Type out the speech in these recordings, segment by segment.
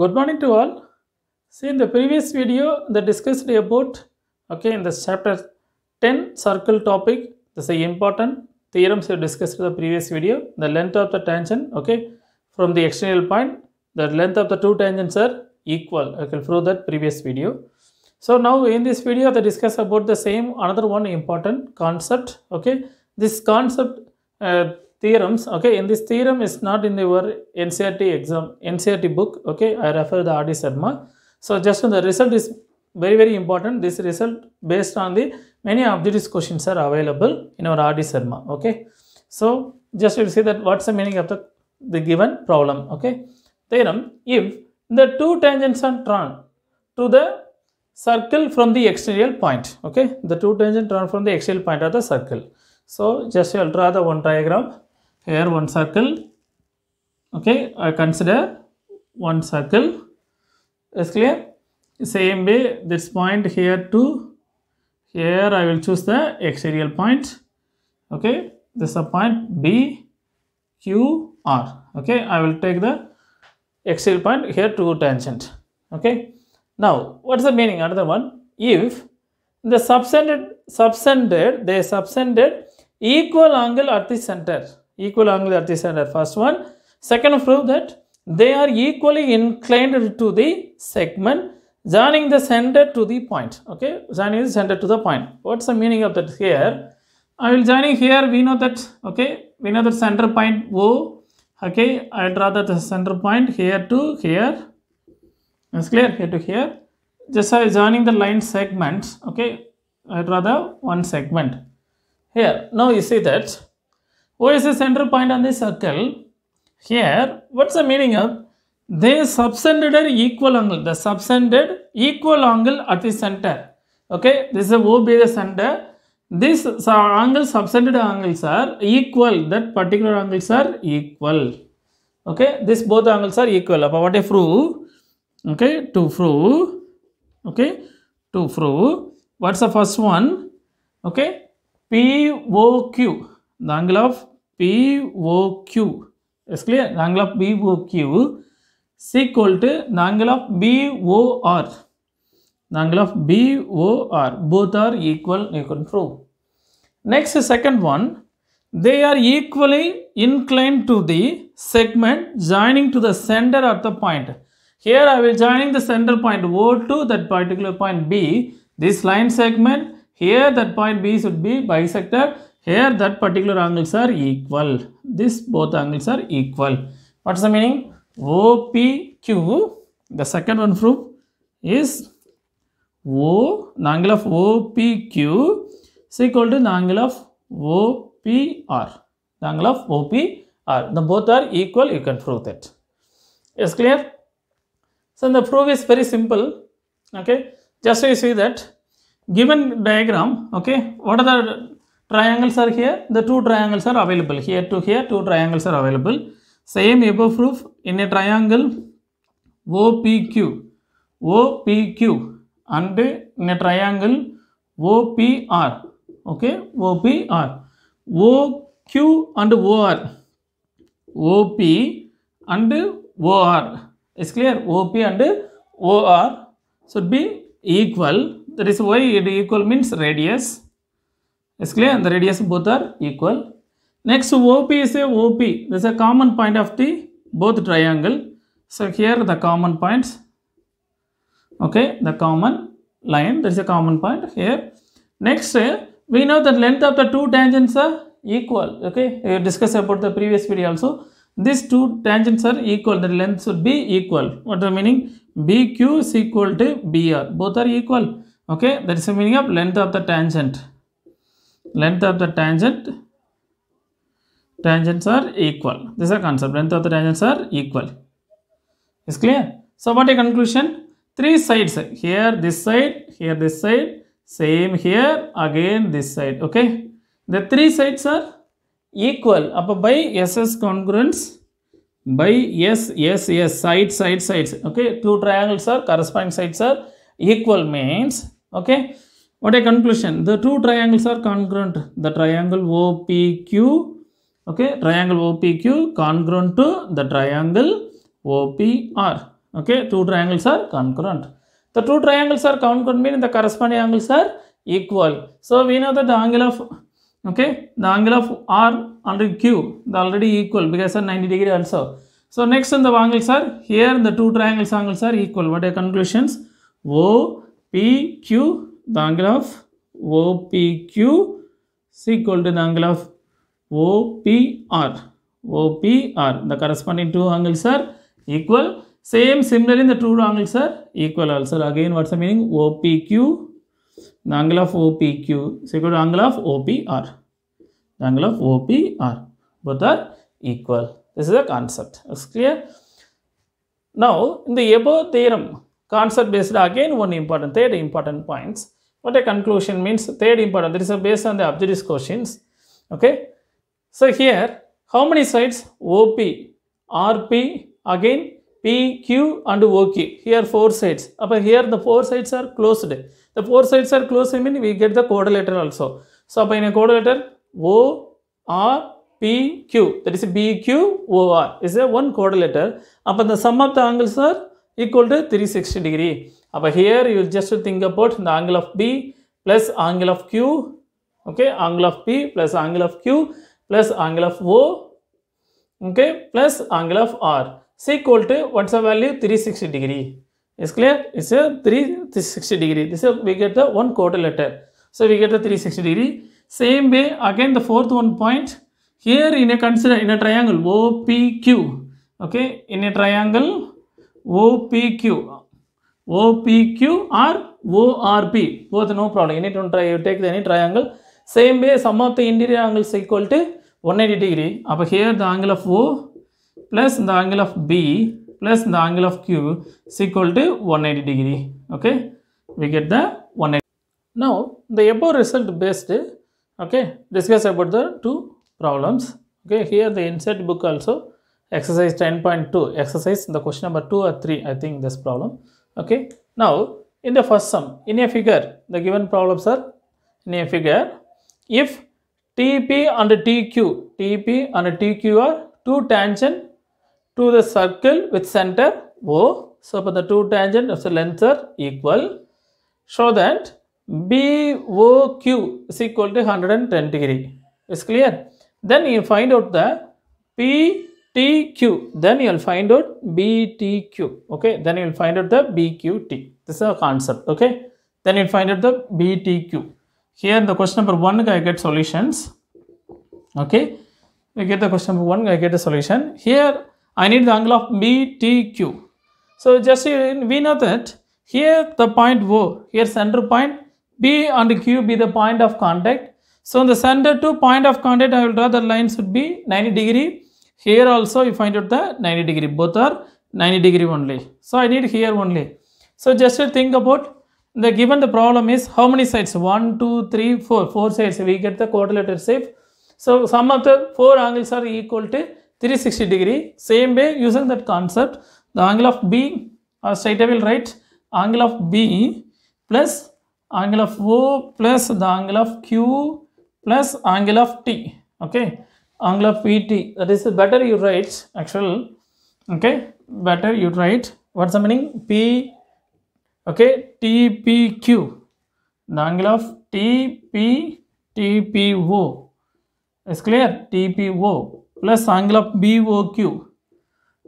good morning to all see in the previous video they discussed about okay in this chapter 10 circle topic this is important theorems we discussed in the previous video the length of the tangent okay from the external point the length of the two tangents are equal okay through that previous video so now in this video they discuss about the same another one important concept okay this concept uh, theorems okay and this theorem is not in your ncrt exam ncrt book okay i refer the rd sharma so just the result is very very important this result based on the many of questions are available in our rd sharma okay so just you see that what's the meaning of the the given problem okay theorem if the two tangents are drawn to the circle from the exterior point okay the two tangents drawn from the exterior point of the circle so just you will draw the one diagram here one circle okay i consider one circle is clear same way this point here to here i will choose the exterior point okay this is a point b q r okay i will take the exterior point here to tangent okay now what's the meaning another one if the subcentered subcended they subcended equal angle at the center Equal angle at the center. first one. Second that they are equally inclined to the segment joining the center to the point. Okay, joining the center to the point. What's the meaning of that here? I will joining here. We know that okay, we know that center point O. Okay, I'll draw that center point here to here. It's clear here to here. Just I joining the line segments. Okay, I draw the one segment here. Now you see that O is the center point on the circle. Here, what's the meaning of? They subcended an equal angle. The subcended equal angle at the center. Okay, this is O be the center. This angle, subcended angles are equal. That particular angles are equal. Okay, this both angles are equal. Appa, what a Okay, to prove. Okay, to prove. What's the first one? Okay, POQ the angle of POQ is clear the angle of POQ is equal to the angle of BOR the angle of BOR both are equal you can prove next second one they are equally inclined to the segment joining to the center of the point here I will joining the center point O to that particular point B this line segment here that point B should be bisector. Here that particular angles are equal. This both angles are equal. What's the meaning? OPQ, the second one proof is O, the angle of OPQ is equal to the angle of OPR. The angle of OPR. The both are equal, you can prove that. Is clear? So the proof is very simple. Okay, just so you see that given diagram, okay, what are the triangles are here the two triangles are available here to here two triangles are available same above proof in a triangle opq opq and in a triangle opr okay opr oq and or op and or is clear op and or should be equal that is why it equal means radius it's clear? The radius both are equal. Next OP is a OP. This is a common point of the both triangle. So here the common points. Okay, the common line. There is a common point here. Next, uh, we know the length of the two tangents are equal. Okay, we discussed about the previous video also. These two tangents are equal. The length should be equal. What the meaning? BQ is equal to BR. Both are equal. Okay, that is the meaning of length of the tangent length of the tangent tangents are equal this is a concept length of the tangents are equal is clear so what a conclusion three sides here this side here this side same here again this side okay the three sides are equal up by ss congruence by yes yes yes side side sides okay two triangles are corresponding sides are equal means okay what a conclusion. The two triangles are congruent. The triangle OPQ, okay, triangle OPQ congruent to the triangle OPR. Okay, two triangles are congruent. The two triangles are congruent meaning the corresponding angles are equal. So, we know that the angle of, okay, the angle of R and Q, the are already equal because they are 90 degree also. So, next in the angles are, here the two triangles angles are equal. What are conclusions? O, P, Q the angle of OPQ is equal to the angle of OPR. OPR. The corresponding two angles are equal. Same similarly the two angles are equal also. Again what's the meaning? OPQ. The angle of OPQ is equal to angle of OPR. The angle of OPR. Both are equal. This is the concept. It's clear? Now in the above theorem Concept based again one important, third important points. What a conclusion means third important. This is based on the objectives questions. Okay. So here, how many sides? OP, RP, again PQ and OQ. Here four sides. Upper here the four sides are closed. The four sides are closed I mean we get the quadrilateral also. So in a quadrilateral O R P Q that is BQ OR is a one quadrilateral. Upon the sum of the angles are equal to 360 degree. Appa here you just think about the angle of B plus angle of Q. Okay, angle of B plus angle of Q plus angle of O. Okay, plus angle of R. C equal to what's the value? 360 degree. Is clear? It's a 360 degree. This is we get the one quarter letter. So we get the 360 degree. Same way again the fourth one point. Here in a consider in a triangle OPQ. Okay, in a triangle OPQ, OPQ or ORP, both no problem, any try, you take any triangle, same way sum of the interior angles equal to 180 degree, up here the angle of O plus the angle of B plus the angle of Q is equal to 180 degree, okay, we get the 180. Now, the above result based, okay, discuss about the two problems, okay, here the insert book also, exercise 10.2 exercise the question number 2 or 3 I think this problem okay now in the first sum in a figure the given problems are in a figure if TP and TQ TP and TQ are two tangent to the circle with center O so for the two tangent of the length are equal show that BOQ is equal to 110 degree is clear then you find out the P TQ, then you will find out BTQ. Okay, then you will find out the BQT. This is a concept. Okay, then you'll find out the BTQ. Here, the question number one, I get solutions. Okay, we get the question number one, I get the solution. Here, I need the angle of BTQ. So, just we know that here the point O, here center point, B and Q be the point of contact. So, the center to point of contact, I will draw the line should be 90 degree here also we find out the 90 degree. Both are 90 degree only. So I need here only. So just think about the given the problem is how many sides? 1, 2, 3, 4. 4 sides. We get the quadrilateral shape. So some of the 4 angles are equal to 360 degree. Same way using that concept. The angle of B or uh, straight I will write angle of B plus angle of O plus the angle of Q plus angle of T. Okay angle of PT that is better you write actual okay better you write what's the meaning P okay TPQ the angle of TP TPO is clear TPO plus angle of BOQ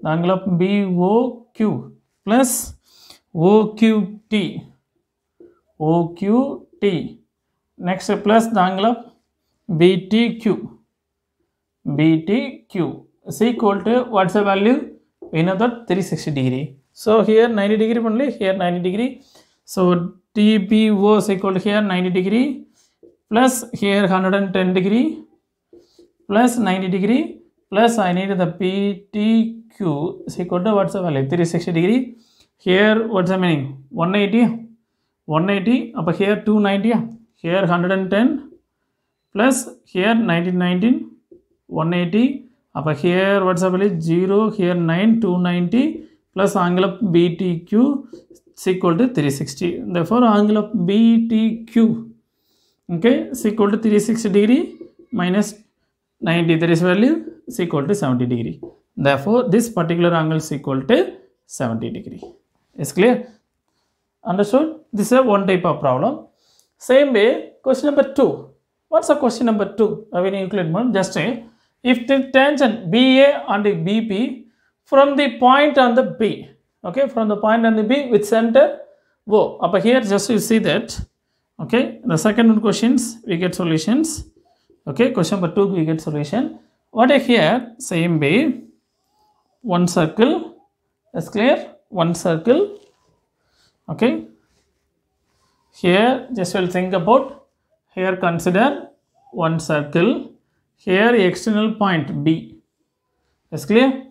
the angle of BOQ plus OQT OQT next plus the angle of BTQ BTQ is equal to what's the value? We know that 360 degree. So here 90 degree only, here 90 degree. So TBO is equal to here 90 degree plus here 110 degree plus 90 degree plus I need the PTQ is equal to what's the value? 360 degree. Here what's the meaning? 180, 180, up here 290, here 110 plus here 1919 180 அப்போ here வாட்ஸ்அப் 0 here 9 290 plus angle of btq sequel equal to 360. Therefore angle of btq okay sequel equal to 360 degree minus 90 there is value is equal to 70 degree therefore this particular angle is equal to 70 degree is clear understood this is one type of problem same way question number two what's the question number two i will include one just say if the tension BA and BP from the point on the B, okay, from the point on the B with center O. Up here, just you see that, okay, the second questions, we get solutions, okay, question number two, we get solution. What I here, same way, one circle, is clear, one circle, okay. Here, just will think about, here consider one circle, here external point B. That's clear?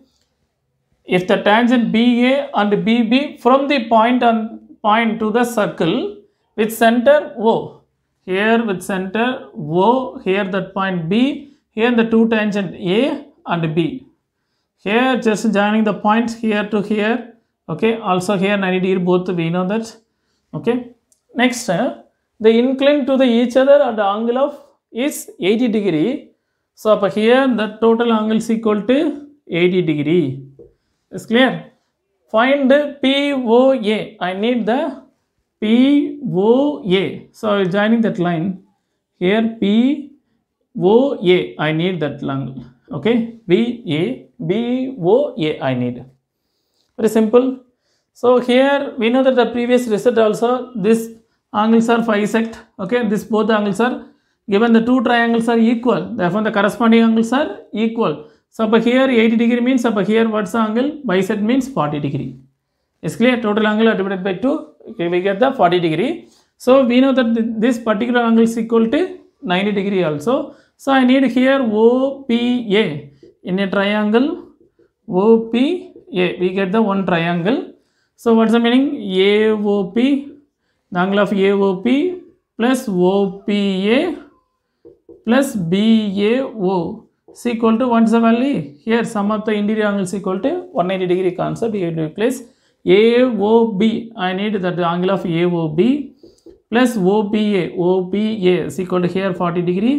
If the tangent BA and BB from the point on point to the circle with center O. Here with center O, here that point B, here the two tangent A and B. Here just joining the points here to here. Okay, also here 90 degree both we know that. Okay, next uh, the incline to the each other at the angle of is 80 degree so, up here the total angle is equal to 80 degree. Is clear? Find the POA. I need the POA. So, joining that line here POA. I need that angle. Okay. BA, BOA I need. Very simple. So, here we know that the previous result also this angles are bisect. Okay. This both angles are Given the two triangles are equal, therefore the corresponding angles are equal. So, here 80 degree means up here what's the angle? Bisect means 40 degree. It's clear? Total angle divided by 2, okay, we get the 40 degree. So, we know that this particular angle is equal to 90 degree also. So, I need here OPA in a triangle OPA. We get the one triangle. So, what's the meaning? AOP, the angle of AOP plus OPA plus BAO is equal to what's the value? Here sum of the interior angles equal to 180 degree concept. You have to replace AOB. I need that angle of AOB plus OBA. OBA is equal to here 40 degree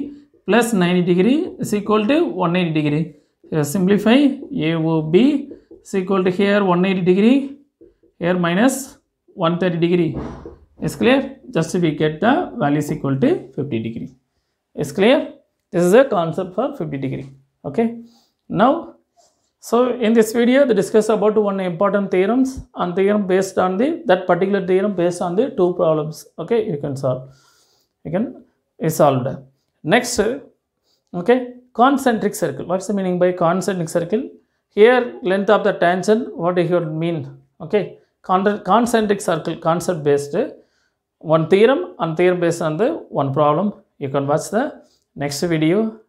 plus 90 degree is equal to 180 degree. Here simplify AOB is equal to here 180 degree here minus 130 degree. Is clear? Just we get the value is equal to 50 degree. is clear this is a concept for 50 degree okay now so in this video we discuss about one important theorems and theorem based on the that particular theorem based on the two problems okay you can solve you can is solved next okay concentric circle what's the meaning by concentric circle here length of the tangent what do you mean okay concentric circle concept based one theorem and theorem based on the one problem you can watch the next video